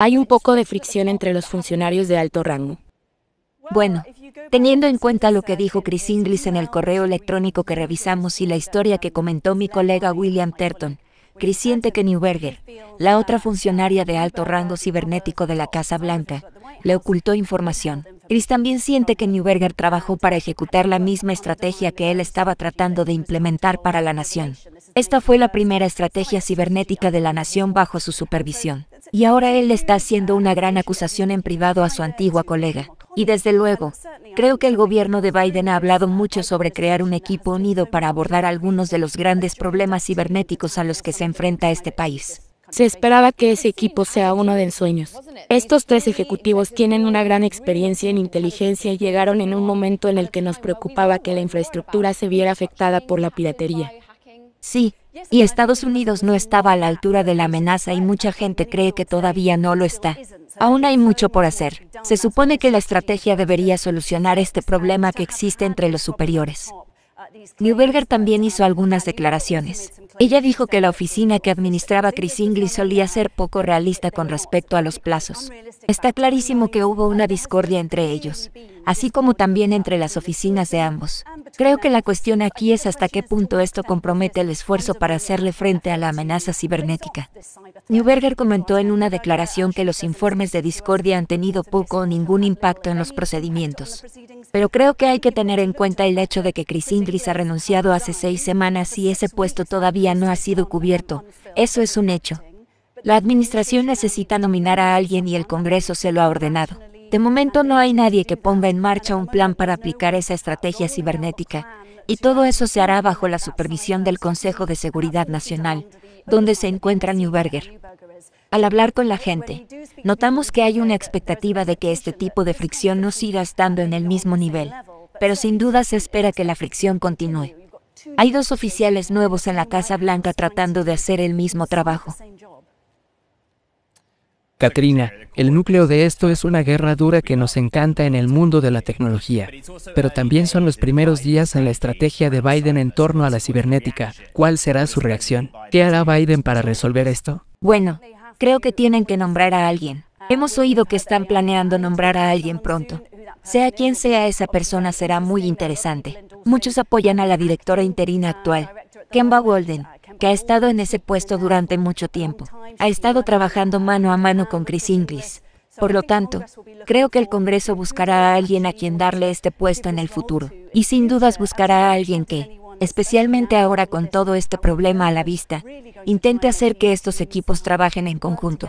Hay un poco de fricción entre los funcionarios de alto rango. Bueno, teniendo en cuenta lo que dijo Chris Inglis en el correo electrónico que revisamos y la historia que comentó mi colega William Terton, Chris siente que Newberger, la otra funcionaria de alto rango cibernético de la Casa Blanca, le ocultó información. Chris también siente que Newberger trabajó para ejecutar la misma estrategia que él estaba tratando de implementar para la nación. Esta fue la primera estrategia cibernética de la nación bajo su supervisión. Y ahora él está haciendo una gran acusación en privado a su antigua colega. Y desde luego, creo que el gobierno de Biden ha hablado mucho sobre crear un equipo unido para abordar algunos de los grandes problemas cibernéticos a los que se enfrenta este país. Se esperaba que ese equipo sea uno de ensueños. Estos tres ejecutivos tienen una gran experiencia en inteligencia y llegaron en un momento en el que nos preocupaba que la infraestructura se viera afectada por la piratería. Sí, y Estados Unidos no estaba a la altura de la amenaza y mucha gente cree que todavía no lo está. Aún hay mucho por hacer. Se supone que la estrategia debería solucionar este problema que existe entre los superiores. Newberger también hizo algunas declaraciones. Ella dijo que la oficina que administraba Chris Inglis solía ser poco realista con respecto a los plazos. Está clarísimo que hubo una discordia entre ellos, así como también entre las oficinas de ambos. Creo que la cuestión aquí es hasta qué punto esto compromete el esfuerzo para hacerle frente a la amenaza cibernética. Newberger comentó en una declaración que los informes de discordia han tenido poco o ningún impacto en los procedimientos. Pero creo que hay que tener en cuenta el hecho de que Chris Ingris ha renunciado hace seis semanas y ese puesto todavía no ha sido cubierto. Eso es un hecho. La administración necesita nominar a alguien y el Congreso se lo ha ordenado. De momento no hay nadie que ponga en marcha un plan para aplicar esa estrategia cibernética, y todo eso se hará bajo la supervisión del Consejo de Seguridad Nacional, donde se encuentra Newberger. Al hablar con la gente, notamos que hay una expectativa de que este tipo de fricción no siga estando en el mismo nivel, pero sin duda se espera que la fricción continúe. Hay dos oficiales nuevos en la Casa Blanca tratando de hacer el mismo trabajo. Katrina, el núcleo de esto es una guerra dura que nos encanta en el mundo de la tecnología, pero también son los primeros días en la estrategia de Biden en torno a la cibernética. ¿Cuál será su reacción? ¿Qué hará Biden para resolver esto? Bueno, creo que tienen que nombrar a alguien. Hemos oído que están planeando nombrar a alguien pronto. Sea quien sea esa persona será muy interesante. Muchos apoyan a la directora interina actual, Kemba Walden, que ha estado en ese puesto durante mucho tiempo, ha estado trabajando mano a mano con Chris Inglis. Por lo tanto, creo que el Congreso buscará a alguien a quien darle este puesto en el futuro, y sin dudas buscará a alguien que, especialmente ahora con todo este problema a la vista, intente hacer que estos equipos trabajen en conjunto.